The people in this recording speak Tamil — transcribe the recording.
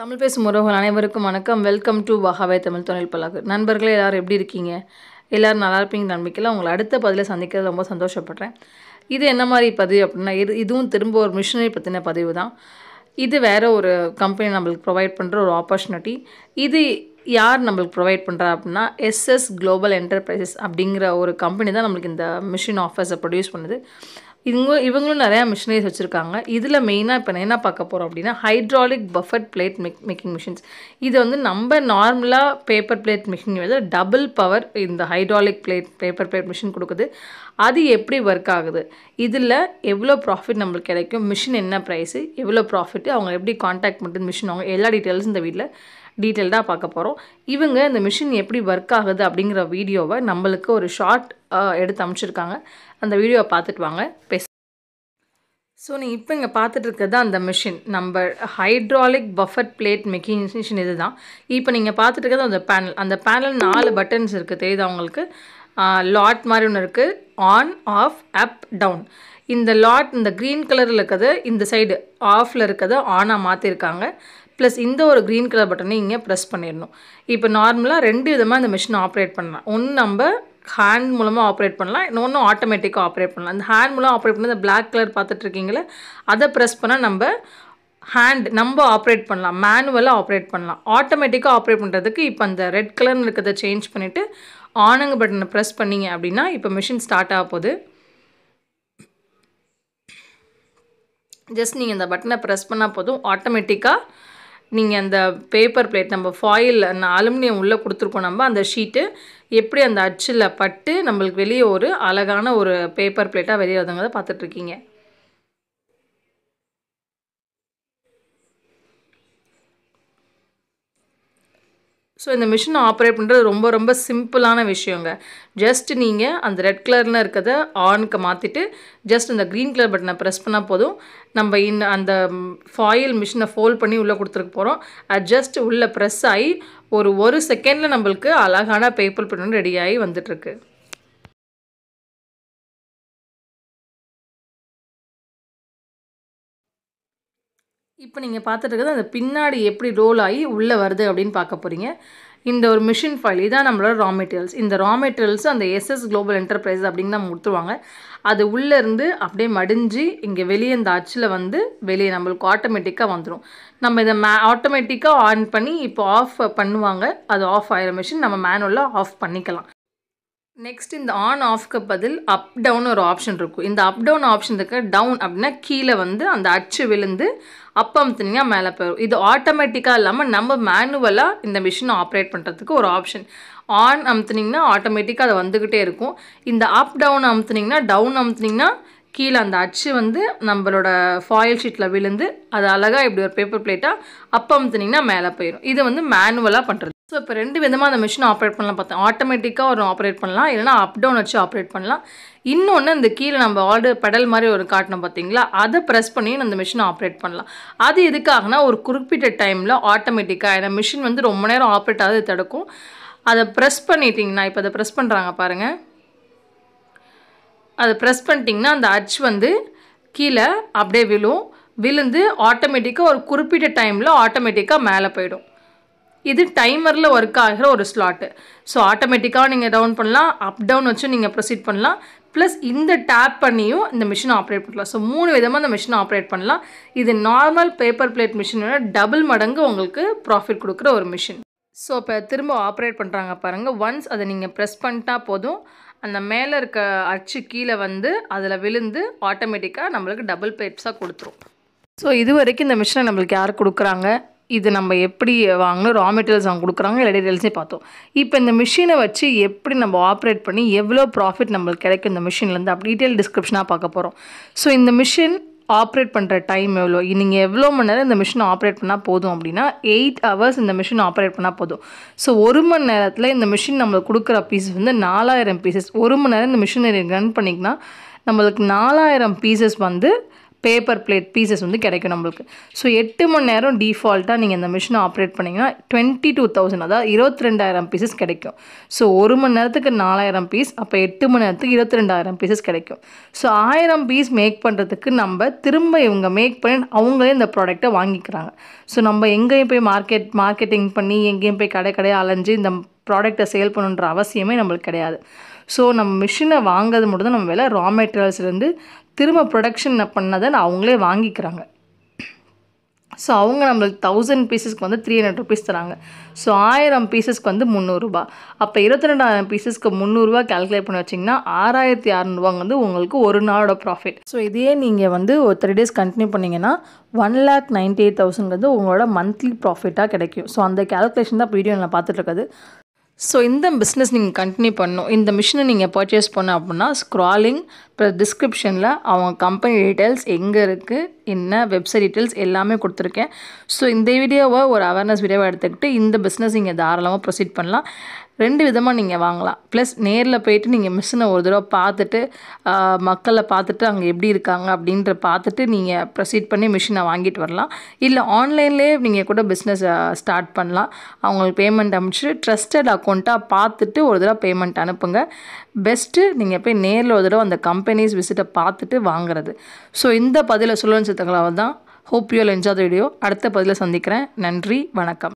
தமிழ் பேசும் உறவுகள் அனைவருக்கும் வணக்கம் வெல்கம் டு வஹாவே தமிழ் தொழில் பழகு நண்பர்களே எல்லோரும் எப்படி இருக்கீங்க எல்லோரும் நல்லா இருப்பீங்க நம்பிக்கையில் உங்களை அடுத்த பதில சந்திக்கிறது ரொம்ப சந்தோஷப்படுறேன் இது என்ன மாதிரி பதிவு அப்படின்னா இது இதுவும் திரும்ப ஒரு மிஷினரி பற்றின பதிவு தான் இது வேறு ஒரு கம்பெனி நம்மளுக்கு ப்ரொவைட் பண்ணுற ஒரு ஆப்பர்ச்சுனிட்டி இது யார் நம்மளுக்கு ப்ரொவைட் பண்ணுறா அப்படின்னா எஸ்எஸ் குளோபல் என்டர்பிரைசஸ் அப்படிங்கிற ஒரு கம்பெனி தான் நம்மளுக்கு இந்த மிஷின் ஆஃபர்ஸை ப்ரொடியூஸ் பண்ணுது இவங்க இவங்களும் நிறையா மிஷினரிஸ் வச்சுருக்காங்க இதில் மெயினாக இப்போ என்ன பார்க்க போகிறோம் அப்படின்னா hydraulic puffed plate make making machines இது வந்து நம்ம நார்மலாக பேப்பர் பிளேட் மிஷின் வந்து டபுள் பவர் இந்த hydraulic plate paper plate machine கொடுக்குது அது எப்படி ஒர்க் ஆகுது இதில் எவ்வளோ ப்ராஃபிட் நம்மளுக்கு கிடைக்கும் மிஷின் என்ன ப்ரைஸு எவ்வளோ ப்ராஃபிட்டு அவங்க எப்படி காண்டாக்ட் பண்ணுறது மிஷின் அவங்க எல்லா டீட்டெயில்ஸும் இந்த வீட்டில் டீட்டெயில்டாக பார்க்க போகிறோம் இவங்க இந்த மிஷின் எப்படி ஒர்க் ஆகுது அப்படிங்கிற வீடியோவை நம்மளுக்கு ஒரு ஷார்ட் எடுத்து அமைச்சிருக்காங்க அந்த வீடியோவை பார்த்துட்டு வாங்க பேச ஸோ நீ இப்போ இங்கே பார்த்துட்டு இருக்கிறது அந்த மிஷின் நம்ம hydraulic buffer plate making machine இது தான் இப்போ நீங்கள் பார்த்துட்டு இருக்கிறது அந்த பேனல் அந்த பேனல் நாலு பட்டன்ஸ் இருக்குது தெரியுதா உங்களுக்கு லாட் மாதிரி ஒன்று இருக்குது ஆன் ஆஃப் அப் டவுன் இந்த லாட் இந்த க்ரீன் கலரில் இருக்கிறது இந்த சைடு ஆஃபில் இருக்கிறது ஆனாக மாற்றிருக்காங்க ப்ளஸ் இந்த ஒரு க்ரீன் கலர் பட்டனை இங்கே ப்ரெஸ் பண்ணிடணும் இப்போ நார்மலாக ரெண்டு விதமாக இந்த மிஷினை ஆப்ரேட் பண்ணலாம் ஒன்று நம்ம ஹேண்ட் மூலமாக ஆப்ரேட் பண்ணலாம் இன்னொன்று ஆட்டோமேட்டிக்காக ஆப்ரேட் பண்ணலாம் அந்த ஹேண்ட் மூலம் ஆப்ரேட் பண்ண அந்த பிளாக் கலர் பார்த்துட்ருக்கீங்களே அதை ப்ரெஸ் பண்ணால் நம்ம ஹேண்ட் நம்ம ஆப்ரேட் பண்ணலாம் மேனுவலாக ஆப்ரேட் பண்ணலாம் ஆட்டோமேட்டிக்காக ஆப்ரேட் பண்ணுறதுக்கு இப்போ அந்த ரெட் கலர்னு இருக்கிறத சேஞ்ச் பண்ணிவிட்டு ஆனங்க பட்டனை ப்ரெஸ் பண்ணிங்க அப்படின்னா இப்போ மிஷின் ஸ்டார்ட் ஆக போகுது ஜஸ்ட் நீங்கள் இந்த பட்டனை ப்ரெஸ் பண்ணால் போதும் ஆட்டோமேட்டிக்காக நீங்கள் அந்த பேப்பர் பிளேட் நம்ம ஃபாயில் அந்த அலுமினியம் உள்ளே கொடுத்துருக்கோம் நம்ம அந்த ஷீட்டு எப்படி அந்த அச்சில் பட்டு நம்மளுக்கு வெளியே ஒரு அழகான ஒரு பேப்பர் பிளேட்டாக வெளியே வந்தவங்க பார்த்துட்ருக்கீங்க ஸோ இந்த மிஷின் ஆப்ரேட் பண்ணுறது ரொம்ப ரொம்ப சிம்பிளான விஷயங்க ஜஸ்ட் நீங்கள் அந்த ரெட் கலரில் இருக்கிறத ஆனுக்கு மாற்றிட்டு ஜஸ்ட் இந்த க்ரீன் கலர் பட்டனை ப்ரெஸ் பண்ணால் போதும் நம்ம இன் அந்த ஃபாயில் மிஷினை ஃபோல்ட் பண்ணி உள்ளே கொடுத்துருக்க போகிறோம் அது ஜஸ்ட் உள்ளே ப்ரெஸ் ஆகி ஒரு ஒரு செகண்டில் நம்மளுக்கு அழகான பேப்பர் ரெடி ரெடியாகி வந்துட்டுருக்கு இப்போ நீங்கள் பார்த்துட்டு இருக்கிறது அந்த பின்னாடி எப்படி ரோல் ஆகி உள்ளே வருது அப்படின்னு பார்க்க போகிறீங்க இந்த ஒரு மிஷின் ஃபைல் இதான் நம்மளோட ரா மெட்டீரியல்ஸ் இந்த ரா மெட்டீரியல்ஸ் அந்த எஸ்எஸ் குளோபல் என்டர்பிரைஸ் அப்படின்னு நம்ம கொடுத்துருவாங்க அது உள்ளேருந்து அப்படியே மடிஞ்சு இங்கே வெளியே இந்த அச்சில் வந்து வெளியே நம்மளுக்கு ஆட்டோமேட்டிக்காக வந்துடும் நம்ம இதை மே ஆட்டோமேட்டிக்காக ஆன் பண்ணி இப்போ ஆஃப் பண்ணுவாங்க அது ஆஃப் ஆகிற மிஷின் நம்ம மேனுவலாக ஆஃப் பண்ணிக்கலாம் நெக்ஸ்ட் இந்த ஆன் ஆஃப்க்கு பதில் அப் டவுன் ஒரு ஆப்ஷன் இருக்கும் இந்த அப் டவுன் ஆப்ஷன் இருக்க டவுன் அப்படின்னா கீழே வந்து அந்த அச்சு விழுந்து அப் அமுத்துனீங்க மேலே போயிடும் இது ஆட்டோமேட்டிக்காக இல்லாமல் நம்ம மேனுவலாக இந்த மிஷினை ஆப்ரேட் பண்ணுறதுக்கு ஒரு ஆப்ஷன் ஆன் அமுத்துனீங்கன்னா ஆட்டோமேட்டிக்காக அது வந்துக்கிட்டே இருக்கும் இந்த அப் டவுன் அமுத்துனீங்கன்னா டவுன் அமுத்துனீங்கன்னா கீழே அந்த அச்சு வந்து நம்மளோட ஃபாயில் ஷீட்டில் விழுந்து அது அழகாக இப்படி ஒரு பேப்பர் பிளேட்டாக அப்போ அமுத்துனீங்கன்னா மேலே போயிடும் இது வந்து மேனுவலாக பண்ணுறது ஸோ இப்போ ரெண்டு விதமாக அந்த மிஷினை ஆப்ரேட் பண்ணலாம் பார்த்தோம் ஆட்டோமேட்டிக்காக ஒரு ஆப்ரேட் பண்ணலாம் இல்லைனா அப் டவுன் வச்சு ஆப்ரேட் பண்ணலாம் இன்னொன்று இந்த கீழே நம்ம ஆல்ரெடி பெடல் மாதிரி ஒரு காட்டணும் பார்த்தீங்களா அதை ப்ரெஸ் பண்ணி அந்த மிஷினை ஆப்ரேட் பண்ணலாம் அது எதுக்காகனா ஒரு குறிப்பிட்ட டைமில் ஆட்டோமேட்டிக்காக ஏன்னா மிஷின் வந்து ரொம்ப நேரம் ஆப்ரேட் ஆகுது தடுக்கும் அதை ப்ரெஸ் பண்ணிட்டிங்கன்னா இப்போ அதை ப்ரெஸ் பண்ணுறாங்க பாருங்கள் அதை ப்ரெஸ் பண்ணிட்டிங்கன்னா அந்த அச் வந்து கீழே அப்படியே விழும் விழுந்து ஆட்டோமேட்டிக்காக ஒரு குறிப்பிட்ட டைமில் ஆட்டோமேட்டிக்காக மேலே போயிடும் இது டைமரில் ஒர்க் ஆகிற ஒரு ஸ்லாட்டு ஸோ ஆட்டோமேட்டிக்காக நீங்கள் டவுன் பண்ணலாம் அப் டவுன் வச்சு நீங்கள் ப்ரொசீட் பண்ணலாம் ப்ளஸ் இந்த டேப் பண்ணியும் இந்த மிஷினை ஆப்ரேட் பண்ணலாம் ஸோ மூணு விதமாக இந்த மிஷினை ஆப்ரேட் பண்ணலாம் இது நார்மல் பேப்பர் பிளேட் மிஷினோட டபுள் மடங்கு உங்களுக்கு ப்ராஃபிட் கொடுக்குற ஒரு மிஷின் ஸோ இப்போ திரும்ப ஆப்ரேட் பண்ணுறாங்க பாருங்கள் ஒன்ஸ் அதை நீங்கள் ப்ரெஸ் பண்ணிட்டா போதும் அந்த மேலே இருக்க அச்சு கீழே வந்து அதில் விழுந்து ஆட்டோமேட்டிக்காக நம்மளுக்கு டபுள் பேப்ஸாக கொடுத்துரும் ஸோ இது வரைக்கும் இந்த மிஷினை நம்மளுக்கு யார் கொடுக்குறாங்க இது நம்ம எப்படி வாங்கினோம் ரா மெட்டீரியல்ஸ் அவங்க கொடுக்குறாங்க எல்லா டீட்டெயில்ஸே பார்த்தோம் இப்போ இந்த மிஷினை வச்சு எப்படி நம்ம ஆப்ரேட் பண்ணி எவ்வளோ ப்ராஃபிட் நம்மளுக்கு கிடைக்கும் இந்த மிஷின்லேருந்து அப்படி டீட்டெயில் டிஸ்கிரிப்ஷனாக பார்க்க போகிறோம் ஸோ இந்த மிஷின் ஆப்ரேட் பண்ணுற டைம் எவ்வளோ நீங்கள் எவ்வளோ மணி நேரம் இந்த மிஷினை ஆப்ரேட் பண்ணால் போதும் அப்படின்னா எயிட் ஹவர்ஸ் இந்த மிஷின் ஆப்ரேட் பண்ணால் போதும் ஸோ ஒரு மணி நேரத்தில் இந்த மிஷின் நம்மளுக்கு கொடுக்குற பீசஸ் வந்து நாலாயிரம் பீசஸ் ஒரு மணி நேரம் இந்த மிஷினை ரன் பண்ணிங்கன்னா நம்மளுக்கு நாலாயிரம் பீசஸ் வந்து பேப்பர் பிளேட் பீசஸ் வந்து கிடைக்கும் நம்மளுக்கு ஸோ எட்டு மணி நேரம் டிஃபால்ட்டாக நீங்கள் இந்த மிஷினை ஆப்ரேட் பண்ணிங்கன்னா டுவெண்ட்டி டூ தௌசண்ட் அதாவது இருபத்தி ரெண்டாயிரம் பீசஸ் கிடைக்கும் ஸோ ஒரு மணி நேரத்துக்கு நாலாயிரம் பீஸ் அப்போ எட்டு மணி நேரத்துக்கு இருபத்தி ரெண்டாயிரம் பீசஸ் கிடைக்கும் ஸோ ஆயிரம் பீஸ் மேக் பண்ணுறதுக்கு நம்ம திரும்ப இவங்க மேக் பண்ணி அவங்களே இந்த ப்ராடக்ட்டை வாங்கிக்கிறாங்க ஸோ நம்ம எங்கேயும் போய் மார்க்கெட் மார்க்கெட்டிங் பண்ணி எங்கேயும் போய் கடை கடையாக அலைஞ்சு இந்த ப்ராடக்டை சேல் பண்ணுன்ற அவசியமே நம்மளுக்கு கிடையாது ஸோ நம்ம மிஷினை வாங்கிறது மட்டும் தான் நம்ம வேலை ரா மெட்டீரியல்ஸ்லேருந்து திரும்ப ப்ரொடக்ஷன் பண்ணதை அவங்களே வாங்கிக்கிறாங்க ஸோ அவங்க நம்மளுக்கு தௌசண்ட் பீசஸ்க்கு வந்து த்ரீ ஹண்ட்ரட் ருபீஸ் தராங்க ஸோ ஆயிரம் பீசஸ்க்கு வந்து முந்நூறுரூபா அப்போ இருபத்தி ரெண்டாயிரம் பீசஸ்க்கு முந்நூறுரூவா கேல்குலேட் பண்ணி வச்சிங்கன்னா ஆறாயிரத்தி அறநூறுவாங்க வந்து உங்களுக்கு ஒரு நாளோட ப்ராஃபிட் ஸோ இதே நீங்கள் வந்து ஒரு த்ரீ டேஸ் கண்டினியூ பண்ணிங்கன்னா one lakh ninety eight thousand வந்து உங்களோட மந்த்லி ப்ராஃபிட்டாக கிடைக்கும் ஸோ அந்த கேல்குலேஷன் தான் வீடியோ நான் பார்த்துட்ருக்குது ஸோ இந்த பிஸ்னஸ் நீங்கள் கண்டினியூ பண்ணணும் இந்த மிஷினை நீங்கள் பர்ச்சேஸ் பண்ண அப்படின்னா ஸ்க்ராலிங் இப்போ டிஸ்கிரிப்ஷனில் அவங்க கம்பெனி டீட்டெயில்ஸ் எங்கே இருக்குது என்ன வெப்சைட் டீட்டெயில்ஸ் எல்லாமே கொடுத்துருக்கேன் ஸோ இந்த வீடியோவை ஒரு அவேர்னஸ் வீடியோவை எடுத்துக்கிட்டு இந்த பிஸ்னஸ் இங்கே தாராளமாக ப்ரொசீட் பண்ணலாம் ரெண்டு விதமாக நீங்கள் வாங்கலாம் ப்ளஸ் நேரில் போயிட்டு நீங்கள் மிஷினை ஒரு தடவை பார்த்துட்டு மக்களை பார்த்துட்டு அங்கே எப்படி இருக்காங்க அப்படின்ற பார்த்துட்டு நீங்கள் ப்ரொசீட் பண்ணி மிஷினை வாங்கிட்டு வரலாம் இல்லை ஆன்லைன்லேயே நீங்கள் கூட பிஸ்னஸை ஸ்டார்ட் பண்ணலாம் அவங்களுக்கு பேமெண்ட் அனுப்பிச்சிட்டு ட்ரஸ்டட் அக்கௌண்ட்டாக பார்த்துட்டு ஒரு தடவை பேமெண்ட் அனுப்புங்க பெஸ்ட்டு நீங்கள் போய் நேரில் ஒரு தடவை அந்த கம்பெனி கம்பெனிஸ் விசிட்டை பார்த்துட்டு வாங்குறது ஸோ இந்த பதிலை சொல்லணும் சித்தங்களாவது தான் ஹோப் யூல் என்ஜாய் வீடியோ அடுத்த பதிலை சந்திக்கிறேன் நன்றி வணக்கம்